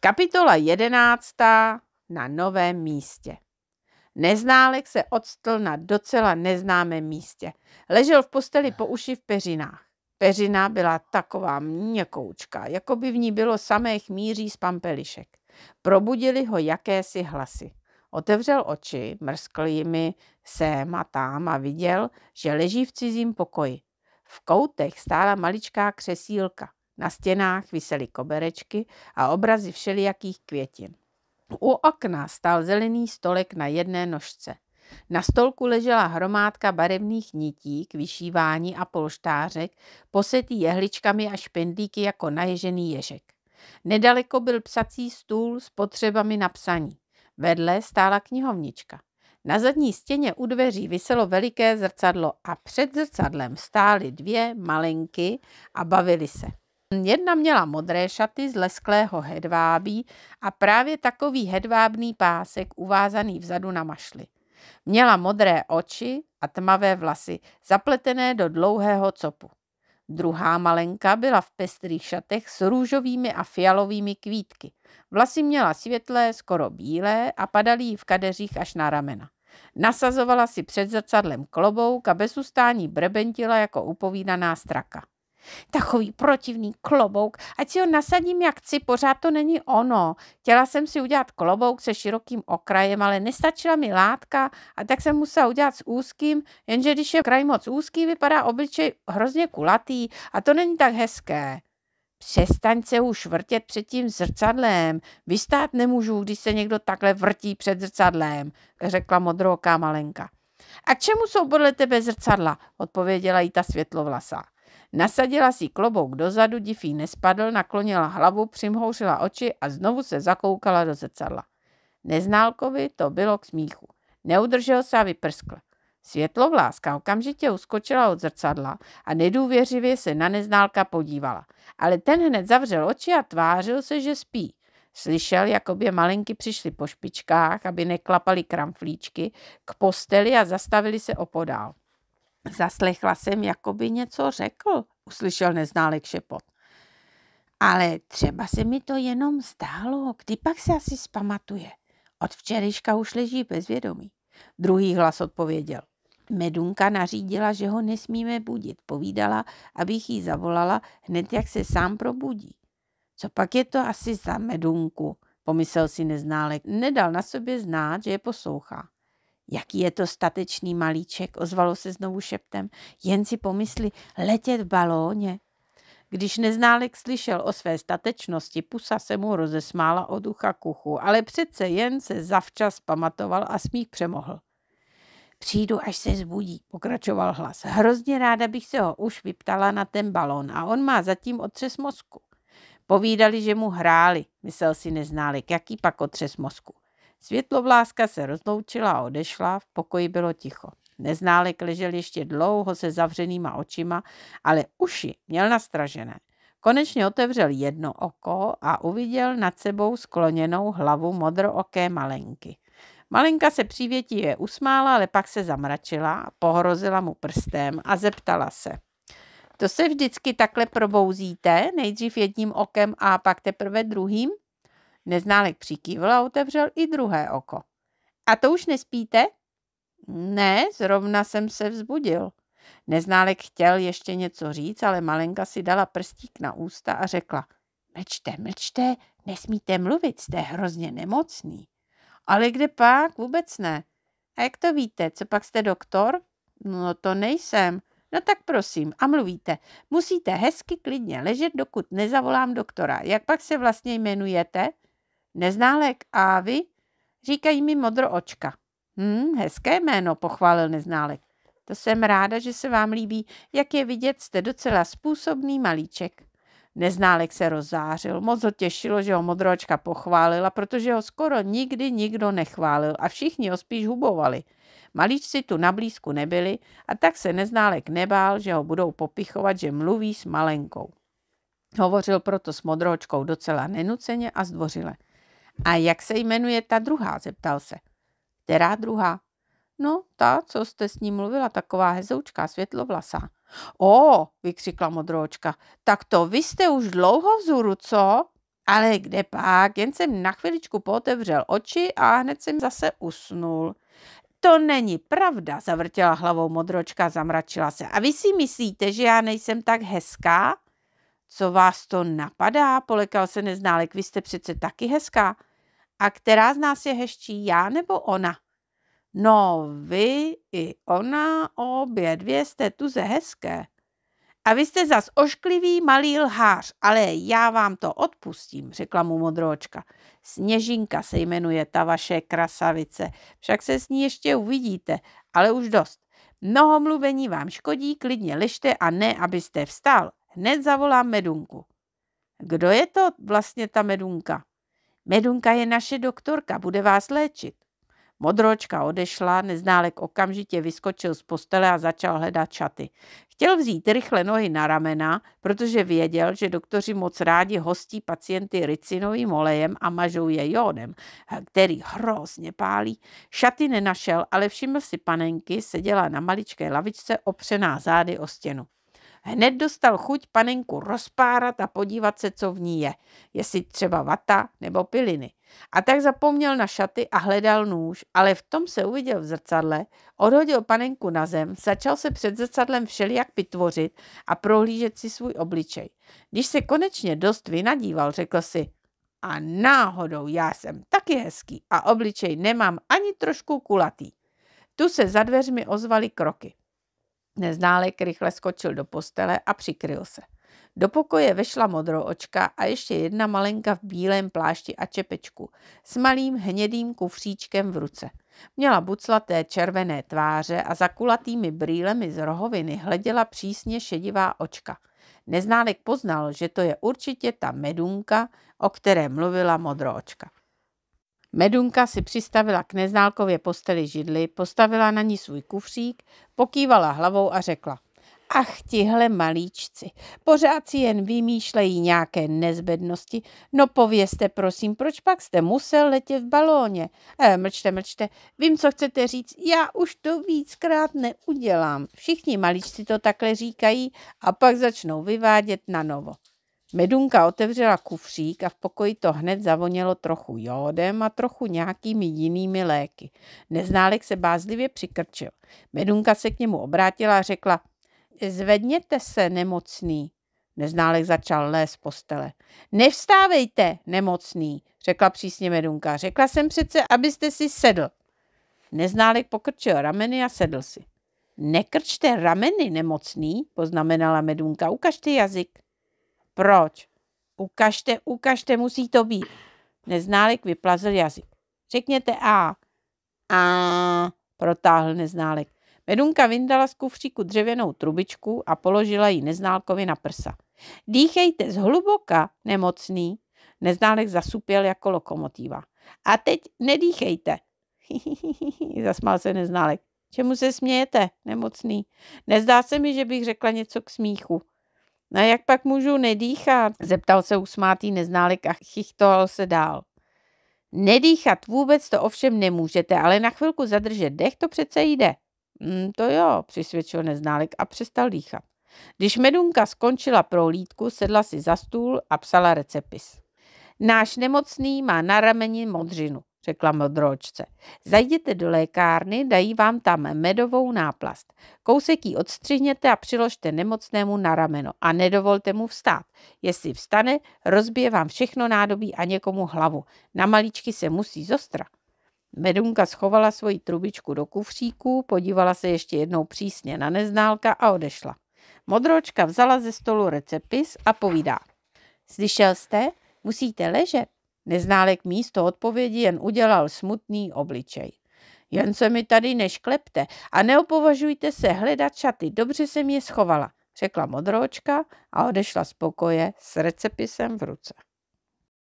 Kapitola jedenáctá na novém místě. Neználek se odstl na docela neznámém místě. Ležel v posteli po uši v peřinách. Peřina byla taková měkoučka, jako by v ní bylo samé chmíří z pampelišek. Probudili ho jakési hlasy. Otevřel oči, mrskl jimi sem a tam a viděl, že leží v cizím pokoji. V koutech stála maličká křesílka. Na stěnách visely koberečky a obrazy všelijakých květin. U okna stál zelený stolek na jedné nožce. Na stolku ležela hromádka barevných nití k vyšívání a polštářek, posetý jehličkami a špendlíky jako naježený ježek. Nedaleko byl psací stůl s potřebami na psaní. Vedle stála knihovnička. Na zadní stěně u dveří viselo veliké zrcadlo a před zrcadlem stály dvě malenky a bavili se. Jedna měla modré šaty z lesklého hedvábí a právě takový hedvábný pásek uvázaný vzadu na mašli. Měla modré oči a tmavé vlasy, zapletené do dlouhého copu. Druhá malenka byla v pestrých šatech s růžovými a fialovými kvítky. Vlasy měla světlé, skoro bílé a padaly jí v kadeřích až na ramena. Nasazovala si před zrcadlem klobouk a bez ustání brebentila jako upovídaná straka. Takový protivný klobouk, ať si ho nasadím jak chci, pořád to není ono. Chtěla jsem si udělat klobouk se širokým okrajem, ale nestačila mi látka a tak jsem musela udělat s úzkým, jenže když je kraj moc úzký, vypadá obličej hrozně kulatý a to není tak hezké. Přestaň se už vrtět před tím zrcadlem. Vystát nemůžu, když se někdo takhle vrtí před zrcadlem, řekla modrooká malenka. A k čemu jsou podle tebe zrcadla? odpověděla jí ta světlovlasá. Nasadila si klobouk dozadu, divý nespadl, naklonila hlavu, přimhouřila oči a znovu se zakoukala do zrcadla. Neználkovi to bylo k smíchu. Neudržel se a vyprskl. Světlovláska okamžitě uskočila od zrcadla a nedůvěřivě se na neználka podívala. Ale ten hned zavřel oči a tvářil se, že spí. Slyšel, jak obě malinky přišly po špičkách, aby neklapaly kramflíčky, k posteli a zastavili se opodál. Zaslechla jsem, jako by něco řekl, uslyšel neználek šepot. Ale třeba se mi to jenom zdálo, kdy pak se asi spamatuje. Od včerejška už leží bezvědomí. Druhý hlas odpověděl. Medunka nařídila, že ho nesmíme budit. Povídala, abych jí zavolala hned, jak se sám probudí. Co pak je to asi za medunku, pomyslel si neználek. Nedal na sobě znát, že je poslouchá. Jaký je to statečný malíček, ozvalo se znovu šeptem. Jen si pomysli, letět v balóně. Když neználek slyšel o své statečnosti, pusa se mu rozesmála od ucha kuchu, ale přece jen se zavčas pamatoval a smích přemohl. Přijdu, až se zbudí, pokračoval hlas. Hrozně ráda bych se ho už vyptala na ten balón a on má zatím otřes mozku. Povídali, že mu hráli, myslel si neználek, jaký pak otřes mozku. Světlovláska se rozloučila a odešla, v pokoji bylo ticho. Neználek ležel ještě dlouho se zavřenýma očima, ale uši měl nastražené. Konečně otevřel jedno oko a uviděl nad sebou skloněnou hlavu modrooké malenky. Malenka se přivětivě usmála, ale pak se zamračila, pohrozila mu prstem a zeptala se. To se vždycky takhle probouzíte, nejdřív jedním okem a pak teprve druhým? Neználek přikývl a otevřel i druhé oko. A to už nespíte? Ne, zrovna jsem se vzbudil. Neználek chtěl ještě něco říct, ale Malenka si dala prstík na ústa a řekla. Mlčte, mlčte, nesmíte mluvit, jste hrozně nemocný. Ale kde pak? Vůbec ne. A jak to víte, co pak jste doktor? No to nejsem. No tak prosím, a mluvíte. Musíte hezky klidně ležet, dokud nezavolám doktora. Jak pak se vlastně jmenujete? Neználek a vy? Říkají mi modroočka. Hm, hezké jméno, pochválil neználek. To jsem ráda, že se vám líbí. Jak je vidět, jste docela způsobný malíček. Neználek se rozzářil, moc ho těšilo, že ho modročka pochválila, protože ho skoro nikdy nikdo nechválil a všichni ho spíš hubovali. Malíčci tu na blízku nebyli a tak se neználek nebál, že ho budou popichovat, že mluví s malenkou. Hovořil proto s modročkou docela nenuceně a zdvořile. A jak se jmenuje ta druhá, zeptal se. Která druhá? No, ta, co jste s ní mluvila, taková hezoučka světlovlasá. O, vykřikla modroočka, tak to vy jste už dlouho vzhůru, co? Ale kde pak, jen jsem na chviličku pootevřel oči a hned jsem zase usnul. To není pravda, zavrtěla hlavou modročka zamračila se. A vy si myslíte, že já nejsem tak hezká? Co vás to napadá, polekal se neználek, vy jste přece taky hezká. A která z nás je hezčí, já nebo ona? No, vy i ona, obě dvě jste tuze hezké. A vy jste zas ošklivý malý lhář, ale já vám to odpustím, řekla mu modročka. Sněžinka se jmenuje ta vaše krasavice, však se s ní ještě uvidíte, ale už dost. Mnoho mluvení vám škodí, klidně lište a ne, abyste vstal. Hned zavolám medunku. Kdo je to vlastně ta medunka? Medunka je naše doktorka, bude vás léčit. Modročka odešla, neználek okamžitě vyskočil z postele a začal hledat šaty. Chtěl vzít rychle nohy na ramena, protože věděl, že doktoři moc rádi hostí pacienty ricinovým olejem a mažou je jódem, který hrozně pálí. Šaty nenašel, ale všiml si panenky, seděla na maličké lavičce opřená zády o stěnu. Hned dostal chuť panenku rozpárat a podívat se, co v ní je, jestli třeba vata nebo piliny. A tak zapomněl na šaty a hledal nůž, ale v tom se uviděl v zrcadle, odhodil panenku na zem, začal se před zrcadlem všelijak pitvořit a prohlížet si svůj obličej. Když se konečně dost vynadíval, řekl si, a náhodou já jsem taky hezký a obličej nemám ani trošku kulatý. Tu se za dveřmi ozvaly kroky. Neználek rychle skočil do postele a přikryl se. Do pokoje vešla očka a ještě jedna malenka v bílém plášti a čepečku s malým hnědým kufříčkem v ruce. Měla buclaté červené tváře a za kulatými brýlemi z rohoviny hleděla přísně šedivá očka. Neználek poznal, že to je určitě ta medunka, o které mluvila očka. Medunka si přistavila k neználkově posteli židli, postavila na ní svůj kufřík, pokývala hlavou a řekla. Ach, tihle malíčci, pořád si jen vymýšlejí nějaké nezbednosti. No povězte prosím, proč pak jste musel letět v balóně? E, mlčte, mlčte, vím, co chcete říct, já už to víckrát neudělám. Všichni malíčci to takhle říkají a pak začnou vyvádět na novo. Medunka otevřela kufřík a v pokoji to hned zavonělo trochu jódem a trochu nějakými jinými léky. Neználek se bázlivě přikrčil. Medunka se k němu obrátila a řekla, zvedněte se, nemocný. Neználek začal lézt z postele. Nevstávejte, nemocný, řekla přísně Medunka. Řekla jsem přece, abyste si sedl. Neználek pokrčil rameny a sedl si. Nekrčte rameny, nemocný, poznamenala Medunka. Ukažte jazyk. Proč? Ukažte, ukažte, musí to být. Neználek vyplazil jazyk. Řekněte A. A, protáhl neználek. Medunka vyndala z kufříku dřevěnou trubičku a položila ji neználkovi na prsa. Dýchejte zhluboka, nemocný. Neználek zasupěl jako lokomotiva. A teď nedýchejte. Zasmál se neználek. Čemu se smějete, nemocný? Nezdá se mi, že bych řekla něco k smíchu. Na jak pak můžu nedýchat? Zeptal se usmátý neználik a chichtoval se dál. Nedýchat vůbec to ovšem nemůžete, ale na chvilku zadržet dech to přece jde. Mm, to jo, přisvědčil neználik a přestal dýchat. Když medunka skončila prohlídku, sedla si za stůl a psala recepis. Náš nemocný má na rameni modřinu řekla modročce. Zajděte do lékárny, dají vám tam medovou náplast. Kousek ji odstřihněte a přiložte nemocnému na rameno a nedovolte mu vstát. Jestli vstane, rozbije vám všechno nádobí a někomu hlavu. Na maličky se musí zostra. Medunka schovala svoji trubičku do kufříku, podívala se ještě jednou přísně na neználka a odešla. Modročka vzala ze stolu recepis a povídá. Slyšel jste? Musíte ležet. Neználek místo odpovědi jen udělal smutný obličej. Jen se mi tady nešklepte a neopovažujte se hledat šaty, dobře jsem je schovala, řekla modročka a odešla z pokoje s receptisem v ruce.